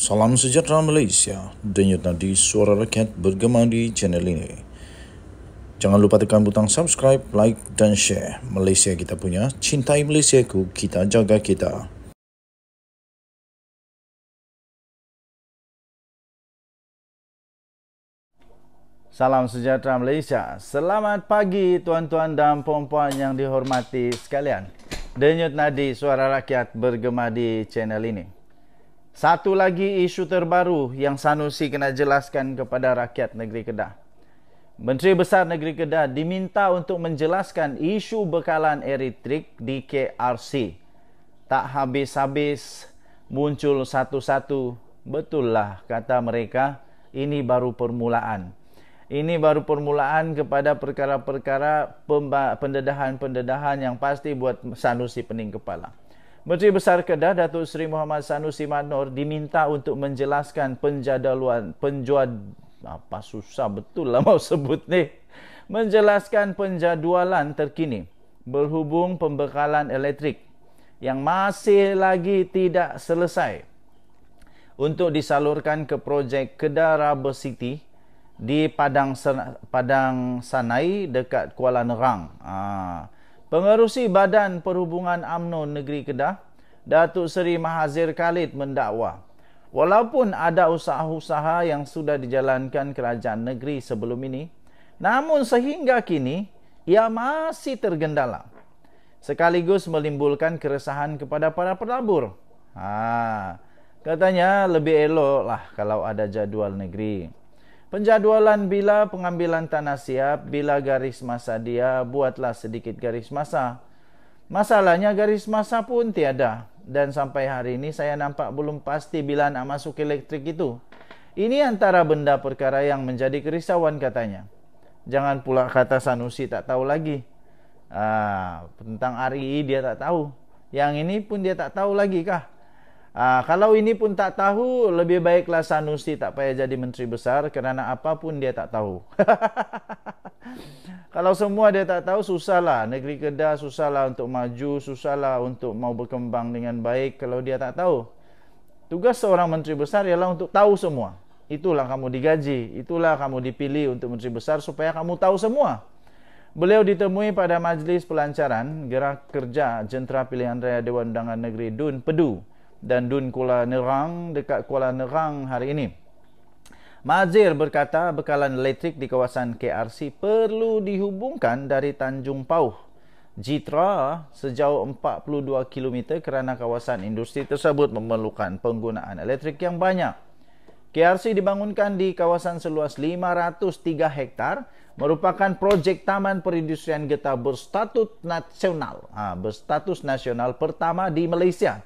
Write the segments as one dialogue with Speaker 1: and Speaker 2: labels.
Speaker 1: Salam sejahtera Malaysia. Denyut nadi suara rakyat bergema di channel ini. Jangan lupa tekan butang subscribe, like dan share. Malaysia kita punya, cintai Malaysia ku, kita jaga kita. Salam sejahtera Malaysia. Selamat pagi tuan-tuan dan puan-puan yang dihormati sekalian. Denyut nadi suara rakyat bergema di channel ini. Satu lagi isu terbaru yang Sanusi kena jelaskan kepada rakyat negeri Kedah. Menteri Besar Negeri Kedah diminta untuk menjelaskan isu bekalan eritrik di KRC. Tak habis-habis muncul satu-satu. Betul lah kata mereka, ini baru permulaan. Ini baru permulaan kepada perkara-perkara pendedahan-pendedahan yang pasti buat Sanusi pening kepala. Menteri Besar Kedah Datuk Seri Muhammad Sanusi Manor diminta untuk menjelaskan penjadualan penjual apa susah betul lah mau sebut ni menjelaskan penjadualan terkini berhubung pembekalan elektrik yang masih lagi tidak selesai untuk disalurkan ke projek Kedah Rubber City di Padang Padang Sanai dekat Kuala Nerang. Ah, Pengerusi Badan Perhubungan UMNO Negeri Kedah, Datuk Seri Mahazir Khalid mendakwa, walaupun ada usaha-usaha yang sudah dijalankan kerajaan negeri sebelum ini, namun sehingga kini ia masih tergendala. Sekaligus melimbulkan keresahan kepada para pelabur. Ha, katanya lebih eloklah kalau ada jadual negeri. Penjadualan bila pengambilan tanah siap, bila garis masa dia, buatlah sedikit garis masa. Masalahnya garis masa pun tiada. Dan sampai hari ini saya nampak belum pasti bila nak masuk elektrik itu. Ini antara benda perkara yang menjadi kerisauan katanya. Jangan pula kata Sanusi tak tahu lagi. Ah, tentang RI e dia tak tahu. Yang ini pun dia tak tahu lagi kah? Uh, kalau ini pun tak tahu, lebih baiklah Sanusi tak payah jadi menteri besar kerana apapun dia tak tahu. kalau semua dia tak tahu, susahlah. Negeri Kedah susahlah untuk maju, susahlah untuk mau berkembang dengan baik kalau dia tak tahu. Tugas seorang menteri besar ialah untuk tahu semua. Itulah kamu digaji, itulah kamu dipilih untuk menteri besar supaya kamu tahu semua. Beliau ditemui pada majlis pelancaran Gerak Kerja Jentera Pilihan Raya Dewan Undangan Negeri DUN, PEDU dan Dun Kuala Nerang dekat Kuala Nerang hari ini. Mazir berkata bekalan elektrik di kawasan KRC perlu dihubungkan dari Tanjung Pauh. Jitra sejauh 42 km kerana kawasan industri tersebut memerlukan penggunaan elektrik yang banyak. KRC dibangunkan di kawasan seluas 503 hektar merupakan projek taman perindustrian getah berstatus nasional. Ha, berstatus nasional pertama di Malaysia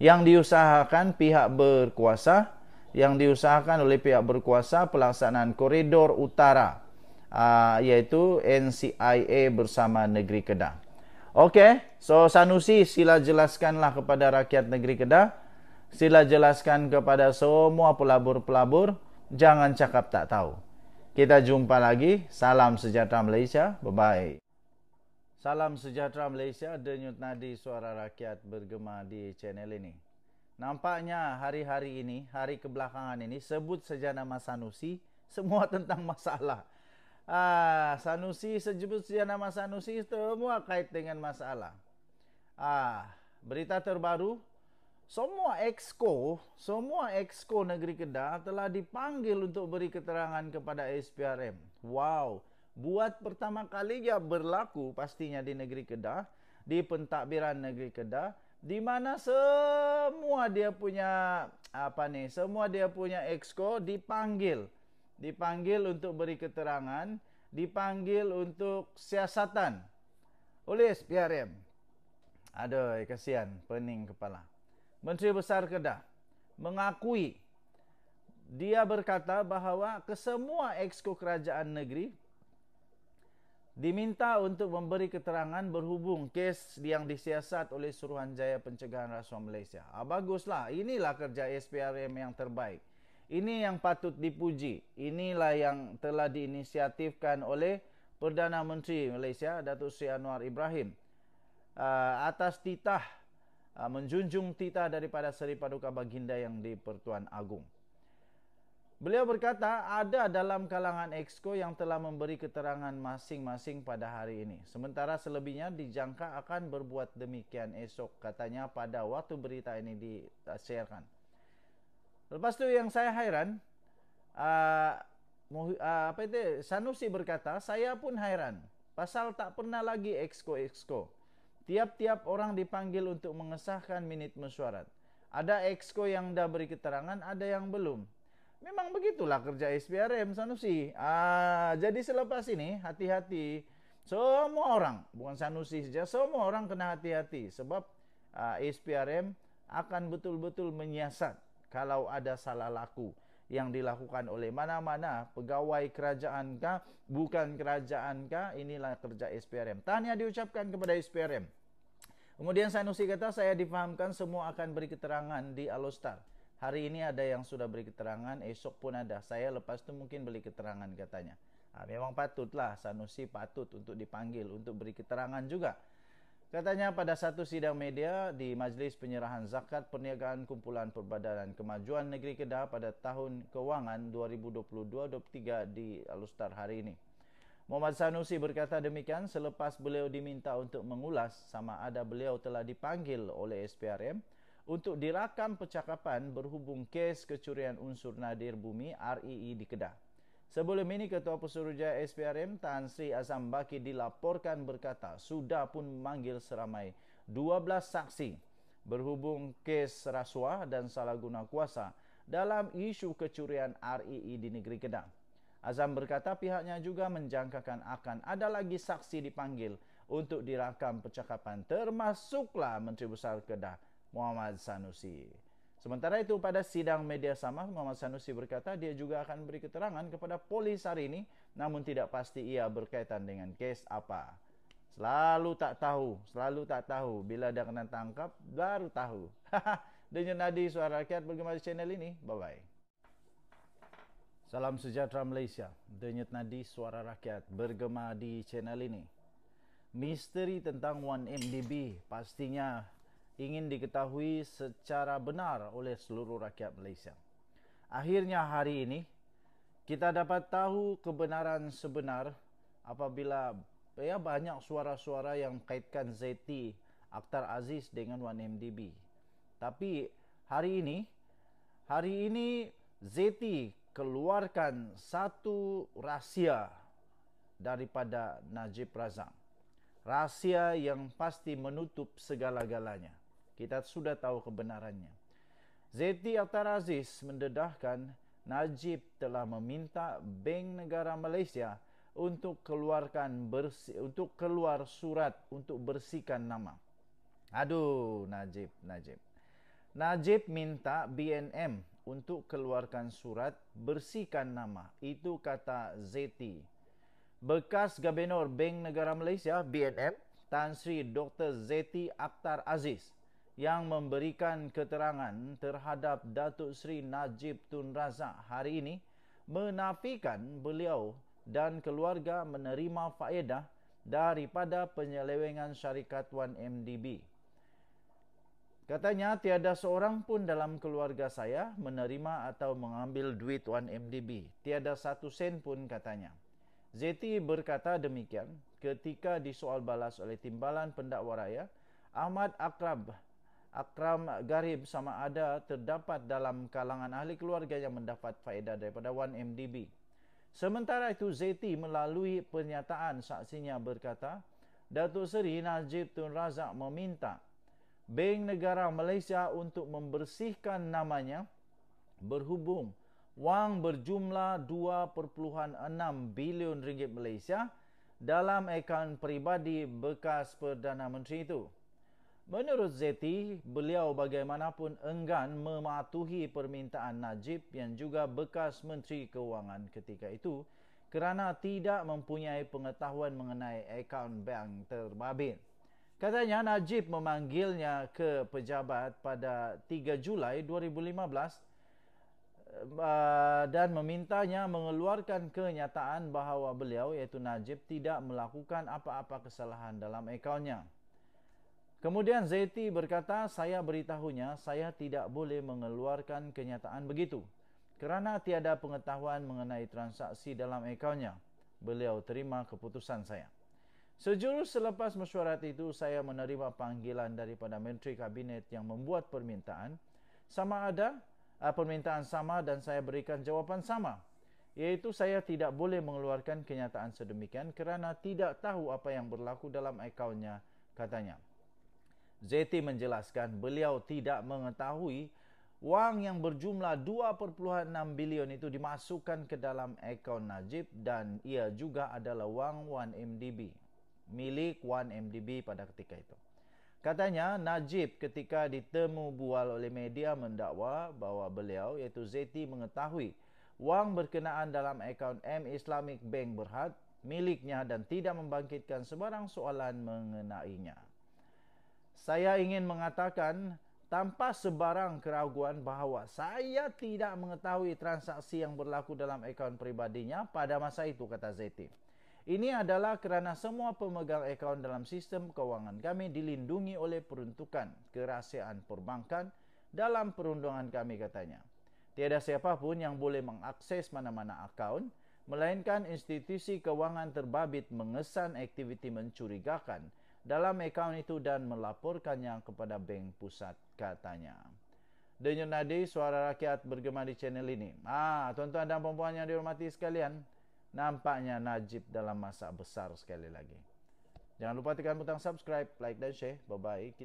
Speaker 1: yang diusahakan pihak berkuasa yang diusahakan oleh pihak berkuasa pelaksanaan koridor utara uh, iaitu NCIA bersama negeri Kedah. Okey, so Sanusi sila jelaskanlah kepada rakyat negeri Kedah, sila jelaskan kepada semua pelabur-pelabur, jangan cakap tak tahu. Kita jumpa lagi. Salam sejahtera Malaysia. Bye-bye. Salam sejahtera Malaysia, denyut nadi suara rakyat bergema di channel ini. Nampaknya hari-hari ini, hari kebelakangan ini, sebut saja nama Sanusi, semua tentang masalah. Ah, Sanusi, sebut saja nama Sanusi, semua kait dengan masalah. Ah, berita terbaru, semua exco, semua exco negeri Kedah telah dipanggil untuk beri keterangan kepada SPRM. Wow, buat pertama kali ia berlaku pastinya di negeri Kedah di pentadbiran negeri Kedah di mana semua dia punya apa nih semua dia punya exco dipanggil dipanggil untuk beri keterangan dipanggil untuk siasatan ulis SPRM aduh eh, kasihan pening kepala Menteri Besar Kedah mengakui dia berkata bahawa kesemua exco kerajaan negeri diminta untuk memberi keterangan berhubung kes yang disiasat oleh Suruhanjaya Pencegahan Rasuah Malaysia. Ah, baguslah, inilah kerja SPRM yang terbaik. Ini yang patut dipuji. Inilah yang telah diinisiatifkan oleh Perdana Menteri Malaysia, Datuk Seri Anwar Ibrahim. Ah, atas titah, ah, menjunjung titah daripada Seri Paduka Baginda yang di Pertuan Agung. Beliau berkata ada dalam kalangan exco yang telah memberi keterangan masing-masing pada hari ini. Sementara selebihnya dijangka akan berbuat demikian esok katanya pada waktu berita ini disiarkan. Lepas itu yang saya hairan, uh, uh, apa itu? Sanusi berkata saya pun hairan. Pasal tak pernah lagi exco exco. Tiap-tiap orang dipanggil untuk mengesahkan minit mesyuarat. Ada exco yang dah beri keterangan, ada yang belum memang begitulah kerja SPRM Sanusi. Ah, jadi selepas ini hati-hati semua orang, bukan Sanusi saja, semua orang kena hati-hati sebab ah, SPRM akan betul-betul menyiasat kalau ada salah laku yang dilakukan oleh mana-mana pegawai kerajaan kah, bukan kerajaan kah, inilah kerja SPRM. Tanya diucapkan kepada SPRM. Kemudian Sanusi kata, saya difahamkan semua akan beri keterangan di Alostar. Hari ini ada yang sudah beri keterangan, esok pun ada. Saya lepas tu mungkin beri keterangan katanya. Nah, ha, memang patutlah Sanusi patut untuk dipanggil untuk beri keterangan juga. Katanya pada satu sidang media di Majlis Penyerahan Zakat Perniagaan Kumpulan Perbadanan Kemajuan Negeri Kedah pada tahun keuangan 2022-2023 di Alustar hari ini. Muhammad Sanusi berkata demikian selepas beliau diminta untuk mengulas sama ada beliau telah dipanggil oleh SPRM untuk dirakam percakapan berhubung kes kecurian unsur nadir bumi REE di Kedah. Sebelum ini, Ketua Pesuruhjaya SPRM Tan Sri Azam Baki dilaporkan berkata sudah pun memanggil seramai 12 saksi berhubung kes rasuah dan salah guna kuasa dalam isu kecurian REE di negeri Kedah. Azam berkata pihaknya juga menjangkakan akan ada lagi saksi dipanggil untuk dirakam percakapan termasuklah Menteri Besar Kedah Muhammad Sanusi. Sementara itu pada sidang media sama Muhammad Sanusi berkata dia juga akan beri keterangan kepada polis hari ini namun tidak pasti ia berkaitan dengan kes apa. Selalu tak tahu, selalu tak tahu bila dah kena tangkap baru tahu. Dengan nadi suara rakyat bergema di channel ini. Bye bye. Salam sejahtera Malaysia. Denyut nadi suara rakyat bergema di channel ini. Misteri tentang 1MDB pastinya ingin diketahui secara benar oleh seluruh rakyat Malaysia. Akhirnya hari ini, kita dapat tahu kebenaran sebenar apabila ya, banyak suara-suara yang kaitkan ZT Akhtar Aziz dengan 1MDB. Tapi hari ini, hari ini ZT keluarkan satu rahsia daripada Najib Razak. Rahsia yang pasti menutup segala-galanya kita sudah tahu kebenarannya. Zeti Akhtar Aziz mendedahkan Najib telah meminta Bank Negara Malaysia untuk keluarkan bersi, untuk keluar surat untuk bersihkan nama. Aduh Najib, Najib. Najib minta BNM untuk keluarkan surat bersihkan nama. Itu kata Zeti. Bekas Gabenor Bank Negara Malaysia BNM Tan Sri Dr. Zeti Akhtar Aziz yang memberikan keterangan terhadap Datuk Seri Najib Tun Razak hari ini menafikan beliau dan keluarga menerima faedah daripada penyelewengan syarikat 1MDB. Katanya tiada seorang pun dalam keluarga saya menerima atau mengambil duit 1MDB. Tiada satu sen pun katanya. Zeti berkata demikian ketika disoal balas oleh timbalan pendakwa raya Ahmad Akrab Akram Garib sama ada terdapat dalam kalangan ahli keluarga yang mendapat faedah daripada 1MDB. Sementara itu Zeti melalui pernyataan saksinya berkata, Datuk Seri Najib Tun Razak meminta Bank Negara Malaysia untuk membersihkan namanya berhubung wang berjumlah 2.6 bilion ringgit Malaysia dalam akaun peribadi bekas Perdana Menteri itu. Menurut Zeti, beliau bagaimanapun enggan mematuhi permintaan Najib yang juga bekas Menteri Kewangan ketika itu kerana tidak mempunyai pengetahuan mengenai akaun bank terbabit. Katanya Najib memanggilnya ke pejabat pada 3 Julai 2015 eh, dan memintanya mengeluarkan kenyataan bahawa beliau iaitu Najib tidak melakukan apa-apa kesalahan dalam akaunnya. Kemudian Zaiti berkata, saya beritahunya, saya tidak boleh mengeluarkan kenyataan begitu. Kerana tiada pengetahuan mengenai transaksi dalam akaunnya. Beliau terima keputusan saya. Sejurus selepas mesyuarat itu, saya menerima panggilan daripada Menteri Kabinet yang membuat permintaan. Sama ada, ah, permintaan sama dan saya berikan jawapan sama. Iaitu saya tidak boleh mengeluarkan kenyataan sedemikian kerana tidak tahu apa yang berlaku dalam akaunnya, katanya. Zeti menjelaskan beliau tidak mengetahui wang yang berjumlah 2.6 bilion itu dimasukkan ke dalam akaun Najib dan ia juga adalah wang 1MDB milik 1MDB pada ketika itu. Katanya Najib ketika ditemu bual oleh media mendakwa bahawa beliau iaitu Zeti mengetahui wang berkenaan dalam akaun M Islamic Bank Berhad miliknya dan tidak membangkitkan sebarang soalan mengenainya saya ingin mengatakan tanpa sebarang keraguan bahawa saya tidak mengetahui transaksi yang berlaku dalam akaun pribadinya pada masa itu, kata Zeti. Ini adalah kerana semua pemegang akaun dalam sistem kewangan kami dilindungi oleh peruntukan kerahsiaan perbankan dalam perundangan kami, katanya. Tiada siapapun yang boleh mengakses mana-mana akaun, melainkan institusi kewangan terbabit mengesan aktiviti mencurigakan – dalam akaun itu dan melaporkannya kepada bank pusat katanya. Denyut nadi suara rakyat bergema di channel ini. Ah, tuan-tuan dan puan yang dihormati sekalian, nampaknya Najib dalam masa besar sekali lagi. Jangan lupa tekan butang subscribe, like dan share. Bye-bye.